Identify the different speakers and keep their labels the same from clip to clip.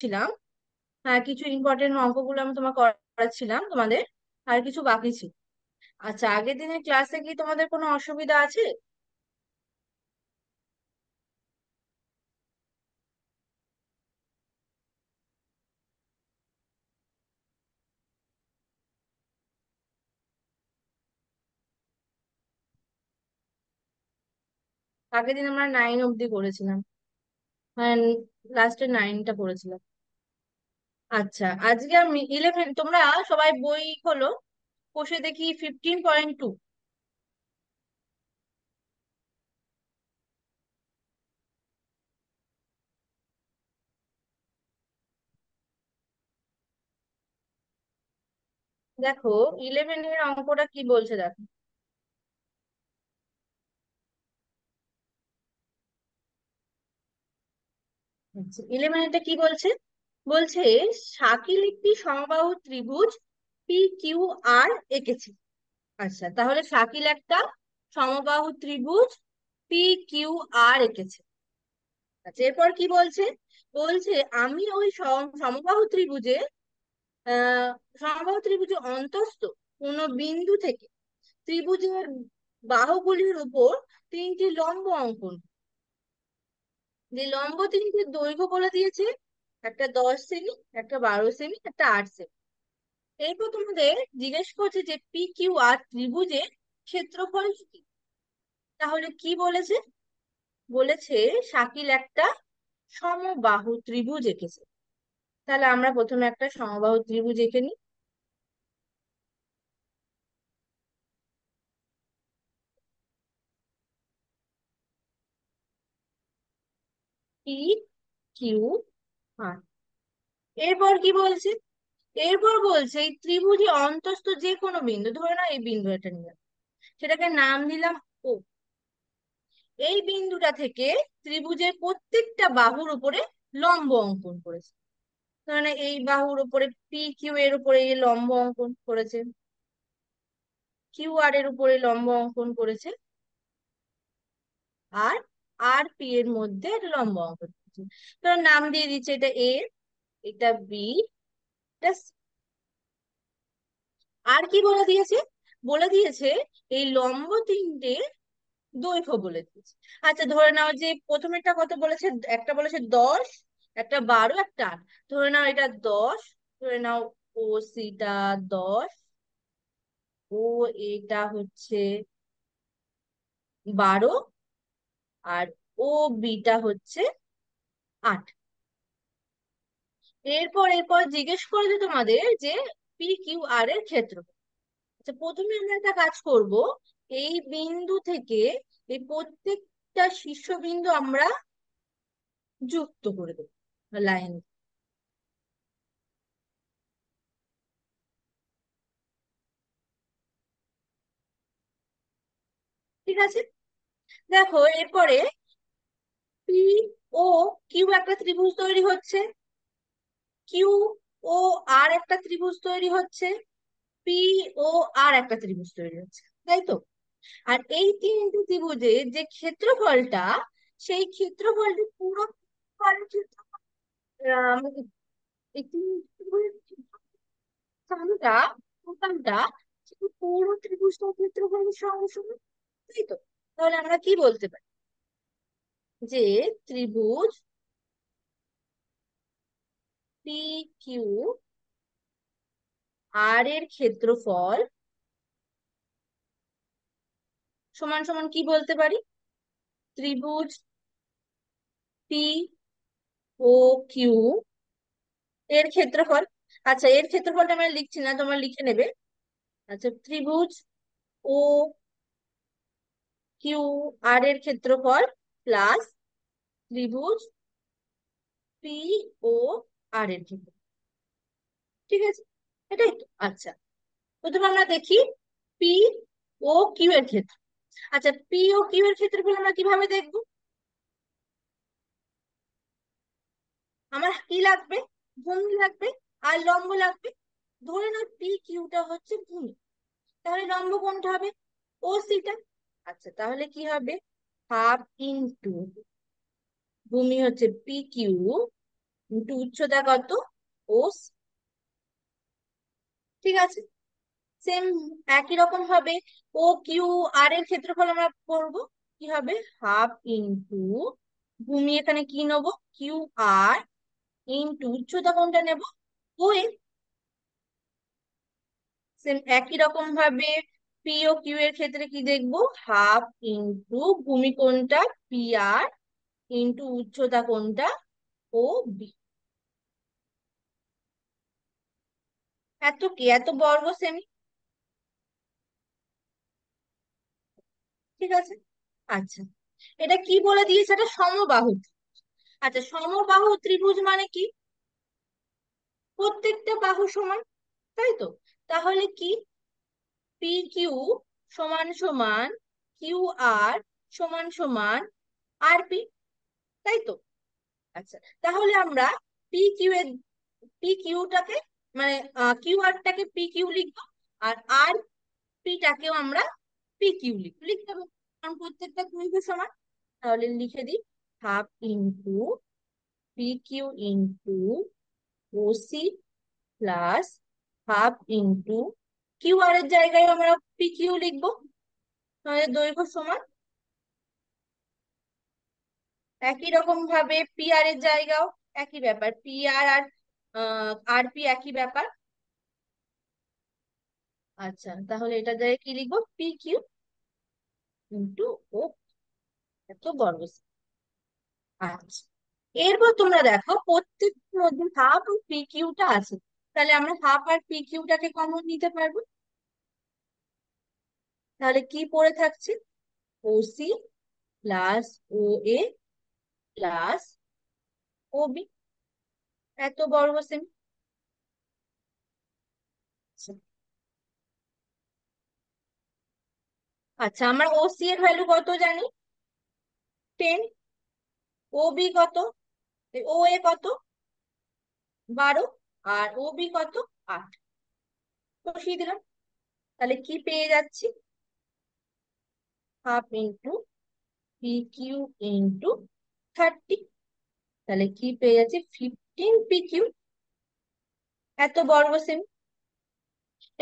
Speaker 1: করছিলাম হ্যাঁ কিছু ইম্পর্টেন্ট অঙ্কগুলো আমি তোমার করাচ্ছিলাম তোমাদের আর কিছু বাকি ছিল আচ্ছা আগের দিনের ক্লাসে কি তোমাদের কোনো অসুবিধা আছে আগের দিন আমরা নাইন অব্দি করেছিলাম লাস্টে হ্যাঁ, নাইনটা করেছিলাম আচ্ছা আজকে আমি ইলেভেন তোমরা সবাই বই হলো কষে দেখি ফিফটিন পয়েন্ট টু দেখো ইলেভেন এর অঙ্কটা কি বলছে দেখো ইলেভেন আচ্ছা, এটা কি বলছে বলছে শাকিল একটি সমবাহু ত্রিভুজ পি কিউ আর এঁকেছে আচ্ছা তাহলে শাকিল একটা সমবাহু ত্রিভুজ পি কিউ আর এঁকেছে আচ্ছা এরপর কি বলছে বলছে আমি ওই সমবাহু ত্রিভুজে সমবাহু ত্রিভুজে অন্তস্থ কোনো বিন্দু থেকে ত্রিভুজের বাহুগুলির উপর তিনটি লম্ব অঙ্কন যে লম্ব তিনটির দৈর্ঘ্য বলে দিয়েছে একটা দশ সেমি একটা বারো সেমি একটা আট সেমি এরপর তোমাদের জিজ্ঞেস করছে যে পি কিউ আর ত্রিভুজের ক্ষেত্রফল কি তাহলে কি বলেছে বলেছে শাকিল একটা সমবাহু ত্রিভুজ এঁকেছে তাহলে আমরা প্রথমে একটা সমবাহু ত্রিভুজ এঁকে নিই পি কিউ হ্যাঁ এরপর কি বলছে এরপর বলছে এই ত্রিভুজে অন্তস্থ যে কোনো বিন্দু ধরে না এই বিন্দু এটা নিলাম সেটাকে নাম দিলাম ও এই বিন্দুটা থেকে ত্রিভুজের প্রত্যেকটা বাহুর উপরে লম্ব অঙ্কন করেছে ধরেন এই বাহুর উপরে পি কিউ এর উপরে এই লম্ব অঙ্কন করেছে কিউ আর এর উপরে লম্ব অঙ্কন করেছে আর আর পি এর মধ্যে একটা লম্ব অঙ্ক দিচ্ছে তো নাম দিয়ে দিচ্ছে এটা এ এটা বি আর কি বলে দিয়েছে বলে দিয়েছে এই লম্ব তিনটে দৈর্ঘ্য বলে দিয়েছে আচ্ছা ধরে নাও যে প্রথমেরটা কত বলেছে একটা বলেছে দশ একটা বারো একটা আট ধরে নাও এটা দশ ধরে নাও ও সিটা দশ ও এটা হচ্ছে বারো আর ও বিটা হচ্ছে আট এরপর এরপর জিজ্ঞেস করেছে তোমাদের যে পি কিউ আর এর ক্ষেত্র আচ্ছা প্রথমে আমরা একটা কাজ করব এই বিন্দু থেকে এই প্রত্যেকটা শীর্ষবিন্দু আমরা যুক্ত করে দেব লাইন ঠিক আছে দেখো এরপরে পি ও কিউ একটা ত্রিভুজ তৈরি হচ্ছে কিউ ও আর একটা ত্রিভুজ তৈরি হচ্ছে পি ও আর একটা ত্রিভুজ তৈরি হচ্ছে তাই তো আর এই তিনটি ত্রিভুজের যে ক্ষেত্রফলটা সেই ক্ষেত্রফলটি পুরো মানে ত্রিভুজটা পুরো ত্রিভুজটার ক্ষেত্রফলের সঙ্গে সঙ্গে তাই তো তাহলে আমরা কি বলতে পারি যে ত্রিভুজ পি কিউ আর এর ক্ষেত্রফল সমান সমান কি বলতে পারি ত্রিভুজ পি ও কিউ এর ক্ষেত্রফল আচ্ছা এর ক্ষেত্রফলটা আমরা লিখছি না তোমরা লিখে নেবে আচ্ছা ত্রিভুজ ও কিউ আর এর ক্ষেত্রফল প্লাস ত্রিভুজ পি ও আর এর ক্ষেত্রফল ঠিক আছে এটাই তো আচ্ছা প্রথমে আমরা দেখি পি ও কিউ এর ক্ষেত্র আচ্ছা পি ও কিউ এর ক্ষেত্রফল আমরা কিভাবে দেখব আমার কি লাগবে ভূমি লাগবে আর লম্ব লাগবে ধরে নাও পি কিউটা হচ্ছে ভূমি তাহলে লম্ব কোনটা হবে ও সিটা আচ্ছা তাহলে কি হবে হাফ ইন্টু ভূমি হচ্ছে পি কিউ ইন্টু উচ্চতা কত ও ঠিক আছে সেম একই রকম হবে ও কিউ আর এর ক্ষেত্রফল আমরা করব কি হবে হাফ ইন্টু ভূমি এখানে কি নেব কিউ আর ইন্টু উচ্চতা কোনটা নেব ও এম সেম একই রকম ভাবে পি ও কিউ এর ক্ষেত্রে কি দেখব হাফ ইন্টু ভূমি কোনটা পি আর ইন্টু উচ্চতা কোনটা ও বি এত কি এত বর্গ সেমি ঠিক আছে আচ্ছা এটা কি বলে দিয়েছে এটা সমবাহু আচ্ছা সমবাহু ত্রিভুজ মানে কি প্রত্যেকটা বাহু সমান তাই তো তাহলে কি PQ সমান সমান কিউ আর সমান সমান আর পি তাই তো আচ্ছা তাহলে আমরা PQ এর পি মানে কিউ আরটাকে লিখবো আর আর পিটাকেও আমরা PQ লিখব লিখবো লিখতে হবে কারণ প্রত্যেকটা কিউ সমান তাহলে লিখে দিই half into PQ into into OC plus half into Q আর এর জায়গায় আমরা পি কিউ লিখবো দৈর্ঘ্য সমান একই রকম ভাবে পি আর এর জায়গাও একই ব্যাপার পি আর আর আর পি একই ব্যাপার আচ্ছা তাহলে এটা জায়গায় কি লিখবো পি কিউ ইন্টু ও এত বর্গ আচ্ছা এরপর তোমরা দেখো প্রত্যেক মধ্যে হাফ পি কিউটা আছে তাহলে আমরা হাফ আর পি কিউটাকে কমন নিতে পারবো তাহলে কি পড়ে থাকছে O C plus O A plus O B এত বড় সেমি আচ্ছা আমরা সি এর ভ্যালু কত জানি টেন ও বি কত ও এ কত বারো আর ও বি কত আট বসিয়ে দিলাম তাহলে কি পেয়ে যাচ্ছি half into P Q into thirty তাহলে কি পেয়ে যাচ্ছে ফিফটিন পি কিউ এত বর্গ সেমি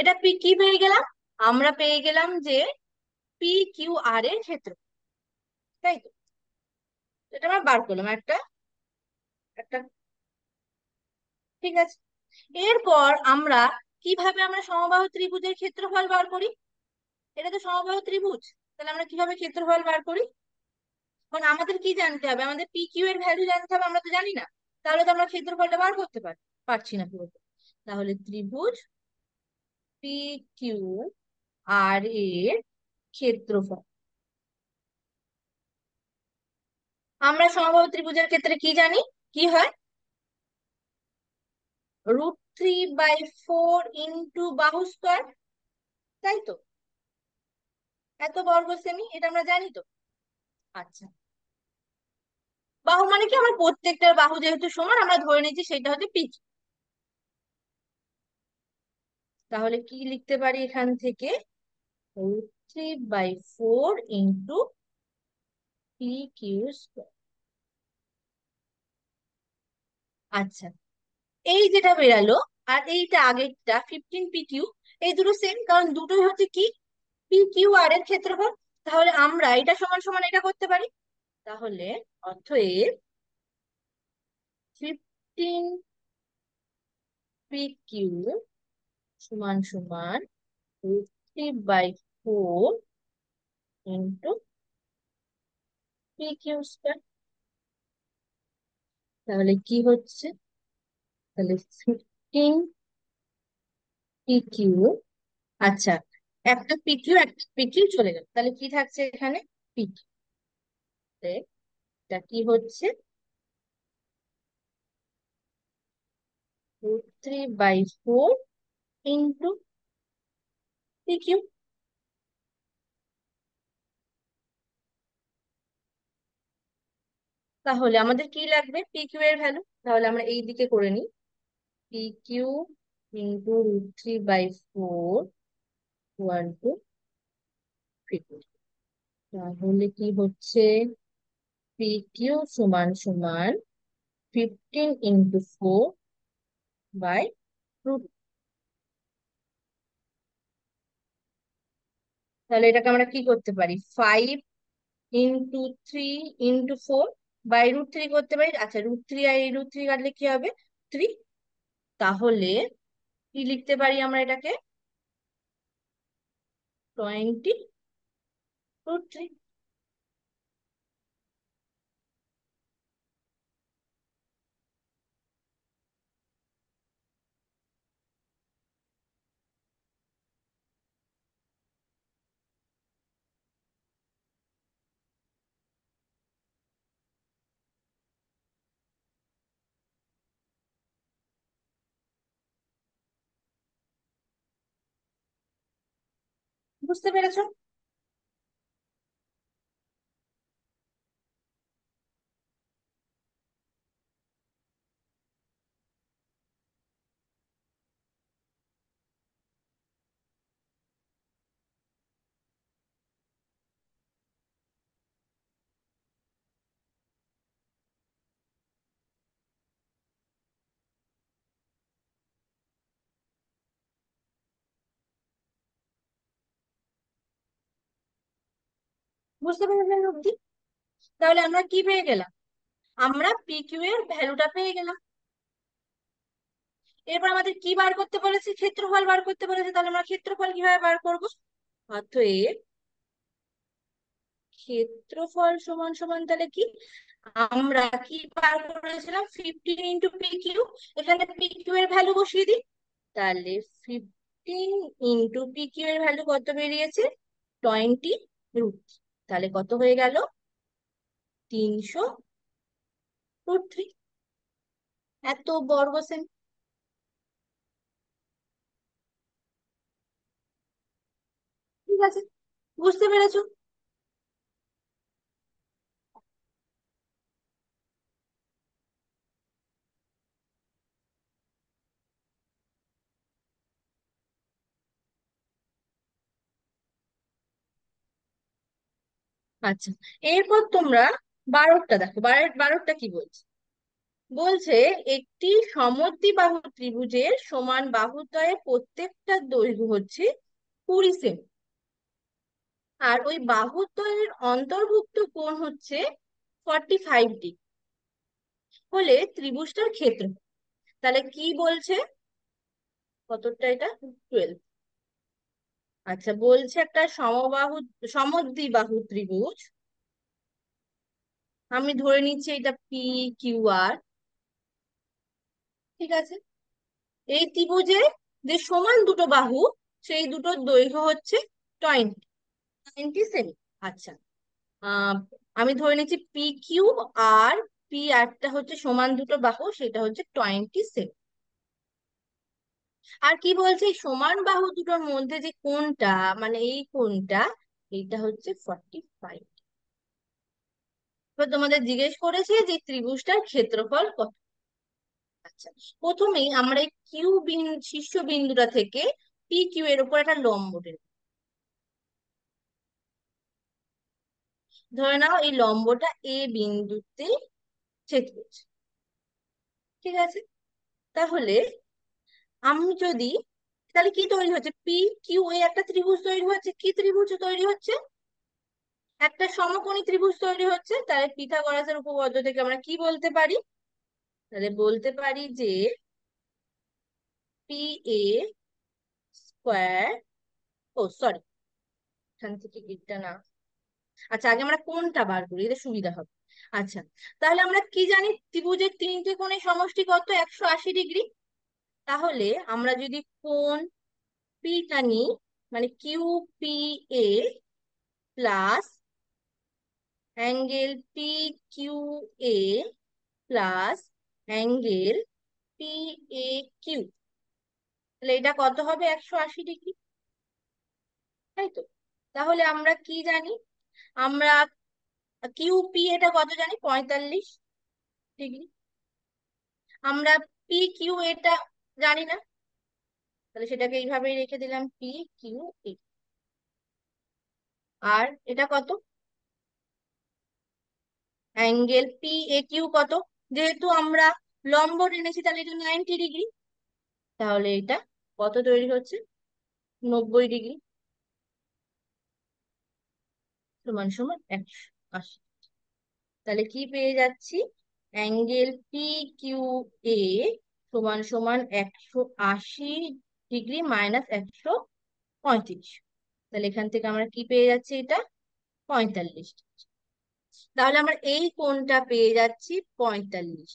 Speaker 1: এটা পি কি পেয়ে গেলাম আমরা পেয়ে গেলাম যে পি কিউ আর এর ক্ষেত্র তাই তো এটা আমরা বার করলাম একটা একটা ঠিক আছে এরপর আমরা কিভাবে আমরা সমবাহু ত্রিভুজের ক্ষেত্রফল বার করি এটা তো সমবাহু ত্রিভুজ তাহলে আমরা কিভাবে ক্ষেত্রফল বার করি এখন আমাদের কি জানতে হবে আমাদের পি কিউ এর ভ্যালু জানতে হবে আমরা তো জানি না তাহলে তো আমরা ক্ষেত্রফলটা বার করতে পারি পারছি না পুরোপুরি তাহলে ত্রিভুজ পি কিউ আর এর ক্ষেত্রফল আমরা সমবাহু ত্রিভুজের ক্ষেত্রে কি জানি কি হয় root three by four into বাহু স্কোয়ার তাই তো এত বর্গ সেমি এটা আমরা জানি তো আচ্ছা বাহু মানে কি আমার প্রত্যেকটার বাহু যেহেতু সমান আমরা ধরে নিয়েছি সেটা হচ্ছে পিচ তাহলে কি লিখতে পারি এখান থেকে root three by four into P Q square আচ্ছা এই যেটা বেরালো আর এইটা আগেরটা ফিফটিন পিকিউ এই দুটো সেম কারণ দুটোই হচ্ছে কি পিকিউ আর এর ক্ষেত্রফল তাহলে আমরা এটা সমান সমান এটা করতে পারি তাহলে অর্থ এ ফিফটিন পিকিউ সমান সমান fifty by four into PQ square তাহলে কি হচ্ছে তাহলে ফিফটিন পিকিউ আচ্ছা একটা পিকিউ একটা পিকিউ চলে গেল তাহলে কি থাকছে এখানে পিকিউ এটা কি হচ্ছে three by four into PQ তাহলে আমাদের কি লাগবে পিকিউ এর ভ্যালু তাহলে আমরা এই দিকে করে নিই PQ into root 3 by 4 equal to 50. তাহলে কি হচ্ছে PQ সমান সমান 15 into ফোর বাই root তাহলে এটাকে আমরা কি করতে পারি five into three into four by root three করতে পারি আচ্ছা রুট থ্রি আর এই রুট থ্রি কাটলে কি হবে থ্রি তাহলে কি লিখতে পারি আমরা এটাকে twenty two three usted ver eso? বুঝতে পেরেছেন অব্দি তাহলে আমরা কি পেয়ে গেলাম আমরা কিউ এর ভ্যালুটা পেয়ে গেলাম এরপর আমাদের কি বার করতে বলেছে ক্ষেত্রফল বার করতে বলেছে তাহলে আমরা ক্ষেত্রফল কিভাবে বার করব অতএব ক্ষেত্রফল সমান সমান তাহলে কি আমরা কি বার করেছিলাম ফিফটিন ইন্টু কিউ এখানে পিকিউ এর ভ্যালু বসিয়ে দিই তাহলে ফিফটিন ইন্টু পিকিউ এর ভ্যালু কত বেরিয়েছে টোয়েন্টি রুট তাহলে কত হয়ে গেল তিনশো থ্রি এত বর্গ সেমি ঠিক আছে বুঝতে পেরেছো আচ্ছা এরপর তোমরা বারোটা দেখো বারোটা কি বলছে বলছে একটি সমদ্বিবাহু ত্রিভুজের সমান বাহুদ্বয়ের প্রত্যেকটা দৈর্ঘ্য হচ্ছে কুড়ি সেমি আর ওই বাহুদ্বয়ের অন্তর্ভুক্ত কোণ হচ্ছে ফর্টি ফাইভ ডিগ্রি হলে ত্রিভুজটার ক্ষেত্র তাহলে কি বলছে কতটা এটা টুয়েলভ আচ্ছা বলছে একটা সমবাহু সমদ্বিবাহু ত্রিভুজ আমি ধরে নিচ্ছি এটা পি কিউ আর ঠিক আছে এই ত্রিভুজে যে সমান দুটো বাহু সেই দুটোর দৈর্ঘ্য হচ্ছে টোয়েন্টি টোয়েন্টি সেমি আচ্ছা আমি ধরে নিচ্ছি পি কিউ আর পি আরটা হচ্ছে সমান দুটো বাহু সেটা হচ্ছে টোয়েন্টি সেমি আর কি বলছে সমান বাহু দুটোর মধ্যে যে কোনটা মানে এই কোনটা এইটা হচ্ছে ফর্টি ফাইভ এবার তোমাদের জিজ্ঞেস করেছে যে ত্রিভুজটার ক্ষেত্রফল কত আচ্ছা প্রথমেই আমরা এই কিউ বিন্দু শীর্ষ বিন্দুটা থেকে পি কিউ এর উপর একটা লম্ব টেনে ধরে নাও এই লম্বটা এ বিন্দুতে ছেদ করছে ঠিক আছে তাহলে আমি যদি তাহলে কি তৈরি হচ্ছে পি কিউ এ একটা ত্রিভুজ তৈরি হচ্ছে কি ত্রিভুজ তৈরি হচ্ছে একটা সমকোণী ত্রিভুজ তৈরি হচ্ছে তাহলে পিথাগোরাসের উপপাদ্য থেকে আমরা কি বলতে পারি তাহলে বলতে পারি যে P A square oh sorry এখান থেকে গিটটা না আচ্ছা আগে আমরা কোনটা বার করি এটা সুবিধা হবে আচ্ছা তাহলে আমরা কি জানি ত্রিভুজের তিনটে কোণে সমষ্টি কত একশো আশি ডিগ্রি তাহলে আমরা যদি কোন পিটা নি মানে Q P A plus angle P Q A plus angle P A Q তাহলে এটা কত হবে একশো আশি ডিগ্রি তাই তো তাহলে আমরা কি জানি আমরা কিউপি এটা কত জানি পঁয়তাল্লিশ ডিগ্রি আমরা পি কিউ এটা জানি না তাহলে সেটাকে এইভাবেই রেখে দিলাম পি কিউ এ আর এটা কত অ্যাঙ্গেল পি এ কিউ কত যেহেতু আমরা লম্ব টেনেছি তাহলে এটা নাইনটি ডিগ্রি তাহলে এটা কত তৈরি হচ্ছে নব্বই ডিগ্রি সমান সমান একশো আশি তাহলে কি পেয়ে যাচ্ছি অ্যাঙ্গেল পি কিউ এ সমান সমান একশো আশি ডিগ্রি মাইনাস একশো পঁয়ত্রিশ তাহলে এখান থেকে আমরা কি পেয়ে যাচ্ছি এটা পঁয়তাল্লিশ তাহলে আমরা এই কোনটা পেয়ে যাচ্ছি পঁয়তাল্লিশ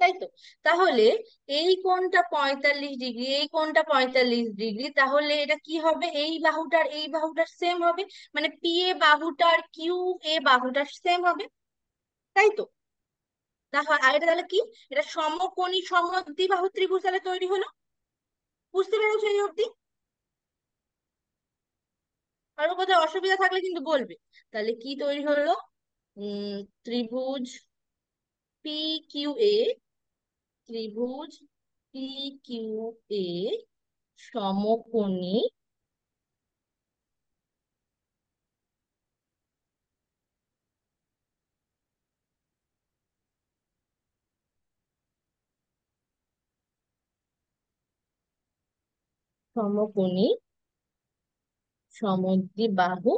Speaker 1: তাই তো তাহলে এই কোনটা পঁয়তাল্লিশ ডিগ্রি এই কোনটা পঁয়তাল্লিশ ডিগ্রি তাহলে এটা কি হবে এই বাহুটার এই বাহুটার সেম হবে মানে পি এ বাহুটার কিউ এ বাহুটার সেম হবে তাই তো না হয় আর এটা তাহলে কি এটা সমকোণী সমদ্বিবাহু ত্রিভুজ তাহলে তৈরি হলো বুঝতে পেরেছো এই অবধি কারো কোথায় অসুবিধা থাকলে কিন্তু বলবে তাহলে কি তৈরি হলো ত্রিভুজ পি কিউ এ ত্রিভুজ পি কিউ এ সমকোণী সমকোণী সমদ্বিবাহু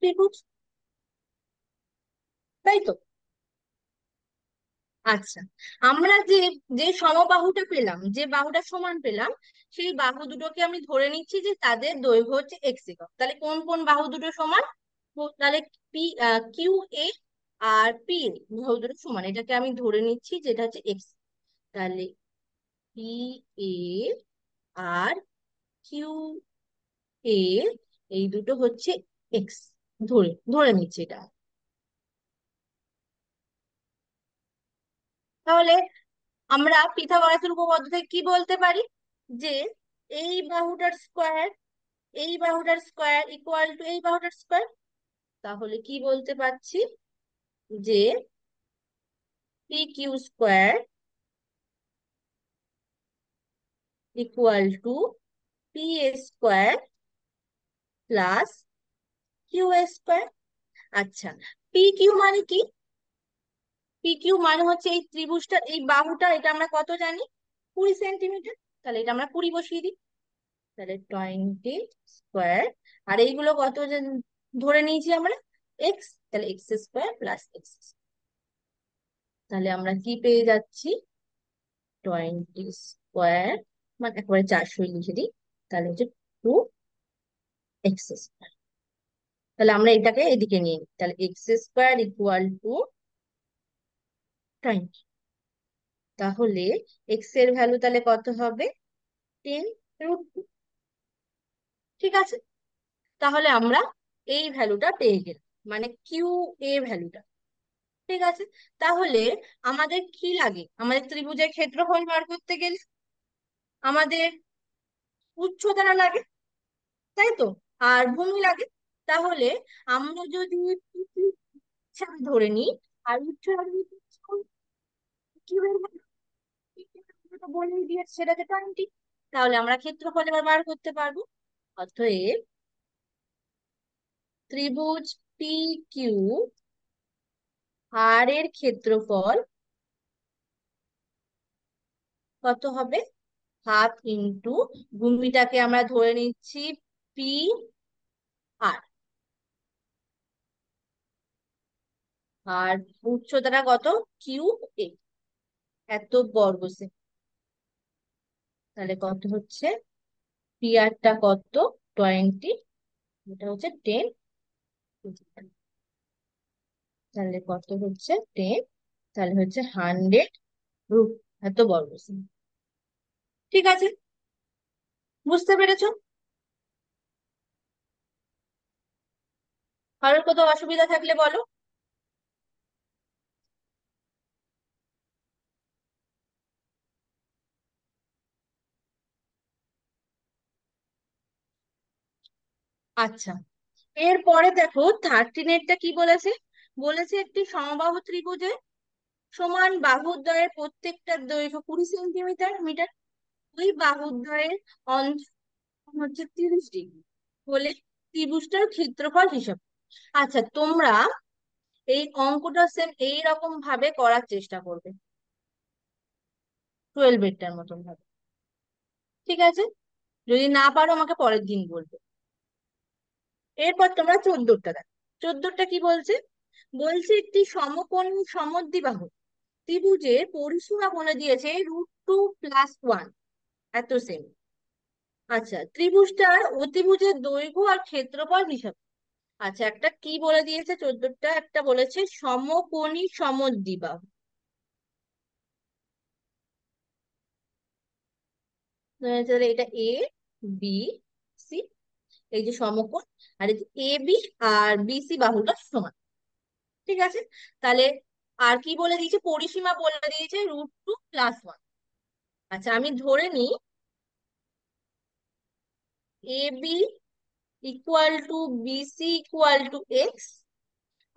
Speaker 1: ত্রিভুজ তাই তো আচ্ছা আমরা যে যে সমবাহুটা পেলাম যে বাহুটা সমান পেলাম সেই বাহু দুটোকে আমি ধরে নিচ্ছি যে তাদের দৈর্ঘ্য হচ্ছে এক্স একক তাহলে কোন কোন বাহু দুটো সমান তাহলে পি কিউ এ আর পি এ বাহু দুটো সমান এটাকে আমি ধরে নিচ্ছি যেটা হচ্ছে এক্স তাহলে পি এ আর কিউ এ এই দুটো হচ্ছে এক্স ধরে ধরে নিচ্ছে এটা তাহলে আমরা পিথাগরাসের উপপাদ্য থেকে কি বলতে পারি যে এই বাহুটার স্কোয়ার এই বাহুটার স্কোয়ার ইকুয়াল টু এই বাহুটার স্কোয়ার তাহলে কি বলতে পারছি যে P Q square equal to p square plus Q square আচ্ছা পি মানে কি পি মানে হচ্ছে এই ত্রিভুজটা এই বাহুটা এটা আমরা কত জানি কুড়ি সেন্টিমিটার তাহলে এটা আমরা কুড়ি বসিয়ে দিই তাহলে টোয়েন্টি স্কোয়ার আর এইগুলো কত ধরে নিয়েছি আমরা এক্স তাহলে এক্স স্কোয়ার প্লাস এক্স তাহলে আমরা কি পেয়ে যাচ্ছি টোয়েন্টি স্কোয়ার মান একবারে চারশোই লিখে দিই তাহলে হচ্ছে টু এক্স স্কোয়ার তাহলে আমরা এটাকে এদিকে নিয়ে নিই তাহলে x square equal to twenty তাহলে এক্স এর ভ্যালু তাহলে কত হবে টেন রুট টু ঠিক আছে তাহলে আমরা এই ভ্যালুটা পেয়ে গেলাম মানে কিউ এ ভ্যালুটা ঠিক আছে তাহলে আমাদের কি লাগে আমাদের ত্রিভুজের ক্ষেত্রফল বার করতে গেলে আমাদের উচ্চতারা লাগে তাই তো আর ভূমি লাগে তাহলে আমরা যদি ধরে নিই আর উচ্চতা বলেই সেটাকে টোয়েন্টি তাহলে আমরা ক্ষেত্রফল এবার বার করতে পারবো অতএব ত্রিভুজ পি কিউ আর এর ক্ষেত্রফল কত হবে হাফ ইন্টু ভূমিটাকে আমরা ধরে নিচ্ছি পি আর আর উচ্চতাটা কত কিউ এ এত বর্গ সে তাহলে কত হচ্ছে পি আরটা কত টোয়েন্টি এটা হচ্ছে টেন তাহলে কত হচ্ছে টেন তাহলে হচ্ছে হান্ড্রেড রুট এত বর্গ সে ঠিক আছে বুঝতে পেরেছো কারোর কোথাও অসুবিধা থাকলে বলো আচ্ছা এরপরে দেখো থার্টিন এরটা কি বলেছে বলেছে একটি সমবাহু ত্রিভুজে সমান বাহুদ্বয়ের প্রত্যেকটা দৈর্ঘ্য কুড়ি সেন্টিমিটার মিটার ওই বাহুদ্বয়ের অঞ্চল হচ্ছে তিরিশ ডিগ্রি হলে ত্রিভুজটার ক্ষেত্রফল হিসাব আচ্ছা তোমরা এই অঙ্কটা সেম এই রকম ভাবে করার চেষ্টা করবে টুয়েলভ এরটার মতন ভাবে ঠিক আছে যদি না পারো আমাকে পরের দিন বলবে এরপর তোমরা চোদ্দটা দেখো চোদ্দটা কি বলছে বলছে একটি সমকোণ সমদ্বিবাহু ত্রিভুজের পরিসীমা বলে দিয়েছে রুট টু প্লাস ওয়ান এত সেমি আচ্ছা ত্রিভুজটার অতিভুজের দৈর্ঘ্য আর ক্ষেত্রফল হিসাব আচ্ছা একটা কি বলে দিয়েছে চোদ্দটা একটা বলেছে সমকোণী সমদ্বিবাহ তাহলে এটা এ বি সি এই যে সমকোণ আর এই যে এ বি আর বিসি বাহুটা সমান ঠিক আছে তাহলে আর কি বলে দিয়েছে পরিসীমা বলে দিয়েছে রুট টু প্লাস ওয়ান আচ্ছা আমি ধরে নিই A B equal to BC equal to x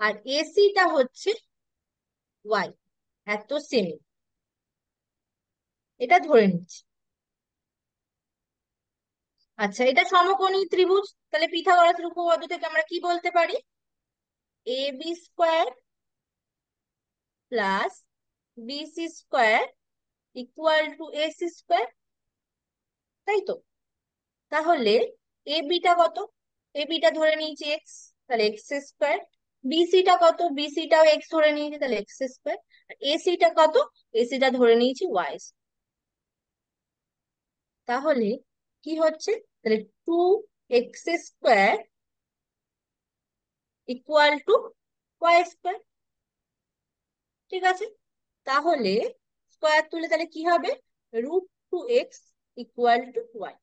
Speaker 1: আর এসিটা হচ্ছে ওয়াই এত সেমি এটা ধরে নিচ্ছি আচ্ছা এটা সমকোণী ত্রিভুজ তাহলে পিথাগোরাস উপপাদ্য থেকে আমরা কি বলতে পারি A B square plus BC square equal to S square তাই তো তাহলে এ বিটা কত এ বিটা ধরে নিয়েছি এক্স তাহলে এক্স স্কোয়ার বিসিটা কত বিসিটাও এক্স ধরে নিয়েছি তাহলে এক্স স্কোয়ার এসিটা কত এসিটা ধরে নিয়েছি ওয়াই তাহলে কি হচ্ছে তাহলে two x square equal to y square ঠিক আছে তাহলে স্কোয়ার তুলে তাহলে কি হবে root two x equal to y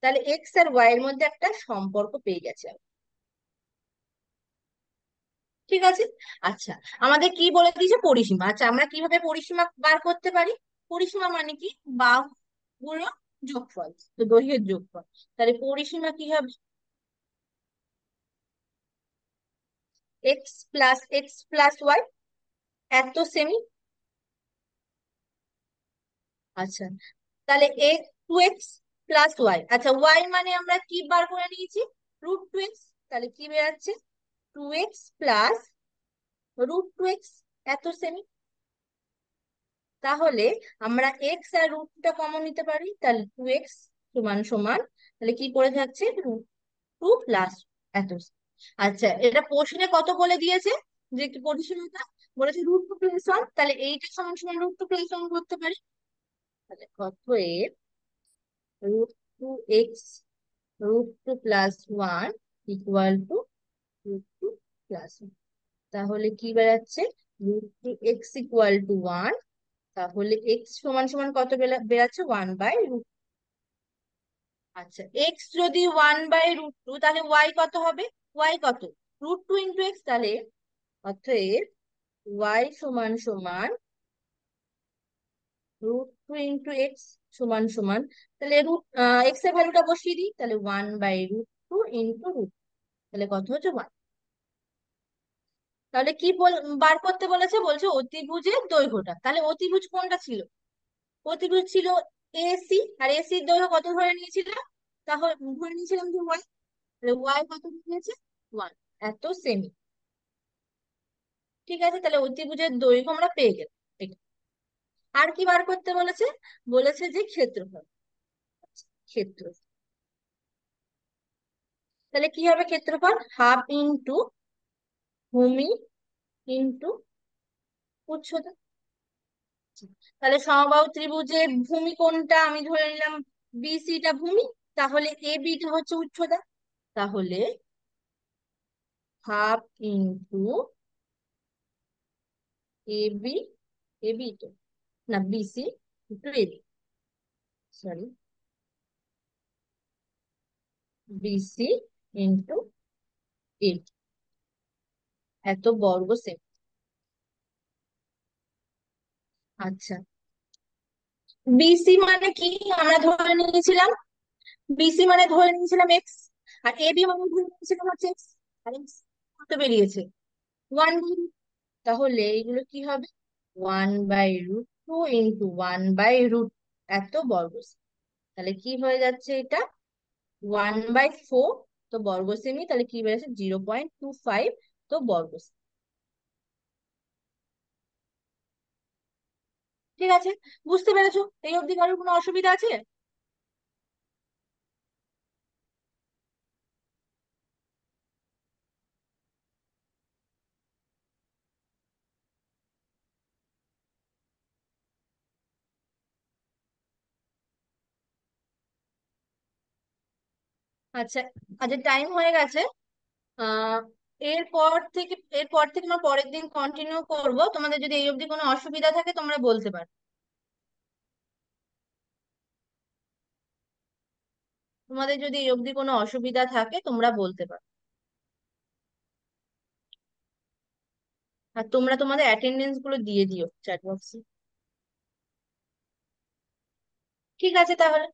Speaker 1: তাহলে এক্স আর ওয়াই এর মধ্যে একটা সম্পর্ক পেয়ে গেছে ঠিক আছে আচ্ছা আমাদের কি বলে দিয়েছে পরিসীমা আচ্ছা আমরা কিভাবে পরিসীমা বার করতে পারি পরিসীমা মানে কি বা গুলো যোগফল তো দৈর্ঘ্যের যোগফল তাহলে পরিসীমা কি হবে x plus x plus y এত সেমি আচ্ছা তাহলে x two x plus y আচ্ছা ওয়াই মানে আমরা কি বার করে নিয়েছি রুট টু এক্স তাহলে কি বেরাচ্ছে two x plus root two x এত সেমি তাহলে আমরা এক্স আর রুটটা কমন নিতে পারি তাহলে টু এক্স সমান সমান তাহলে কি করে যাচ্ছে রুট টু প্লাস এত আচ্ছা এটা প্রশ্নে কত বলে দিয়েছে যে কি পরিসীমাটা বলেছে রুট টু প্লাস ওয়ান তাহলে এইটা সমান সমান রুট প্লাস ওয়ান করতে পারি তাহলে অতএব root two x root two plus one equal to root two plus one তাহলে কি বেড়াচ্ছে root two x equal to one তাহলে এক্স সমান সমান কত বেড়াচ্ছে ওয়ান বাই রুট আচ্ছা এক্স যদি ওয়ান বাই রুট টু তাহলে ওয়াই কত হবে ওয়াই কত রুট টু ইন্টু এক্স তাহলে অর্থ অতএব ওয়াই সমান সমান রুট টু ইন্টু এক্স সমান সমান তাহলে রুট এক্স এর ভ্যালুটা বসিয়ে দিই তাহলে one by root two into root তাহলে কত হচ্ছে ওয়ান তাহলে কি বল বার করতে বলেছে বলছে অতিভুজের দৈর্ঘ্যটা তাহলে অতিভুজ কোনটা ছিল অতিভুজ ছিল এসি আর এসির দৈর্ঘ্য কত ধরে নিয়েছিলাম তাহলে ধরে নিয়েছিলাম যে ওয়াই তাহলে ওয়াই কত নিয়েছে ওয়ান এত সেমি ঠিক আছে তাহলে অতিভুজের দৈর্ঘ্য আমরা পেয়ে গেলাম আর কি বার করতে বলেছে বলেছে যে ক্ষেত্রফল ক্ষেত্র তাহলে কি হবে ক্ষেত্রফল হাফ ইন্টু ভূমি ইন্টু উচ্চতা তাহলে সমবাহু ত্রিভুজে ভূমি কোনটা আমি ধরে নিলাম বিসিটা ভূমি তাহলে এ বিটা হচ্ছে উচ্চতা তাহলে হাফ ইন্টু এবি এবি না BC twelve sorry BC into eight এত বর্গ সেম আচ্ছা বিসি মানে কি আমরা ধরে নিয়েছিলাম বিসি মানে ধরে নিয়েছিলাম এক্স আর এ বি মানে ধরে নিয়েছিলাম হচ্ছে এক্স আর এক্স কত বেরিয়েছে ওয়ান তাহলে এইগুলো কি হবে one by root two into one by root এত বর্গ তাহলে কি হয়ে যাচ্ছে এটা ওয়ান বাই ফোর তো বর্গ সেমি তাহলে কি বেড়েছে জিরো পয়েন্ট টু ফাইভ তো বর্গ ঠিক আছে বুঝতে পেরেছো এই অবধি কারোর কোনো অসুবিধা আছে আচ্ছা আচ্ছা টাইম হয়ে গেছে আহ এরপর থেকে এরপর থেকে আমরা পরের দিন কন্টিনিউ করব তোমাদের যদি এই অবধি কোনো অসুবিধা থাকে তোমরা বলতে পারো তোমাদের যদি এই অবধি কোনো অসুবিধা থাকে তোমরা বলতে পারো আর তোমরা তোমাদের অ্যাটেন্ডেন্স গুলো দিয়ে দিও চ্যাট বক্সে ঠিক আছে তাহলে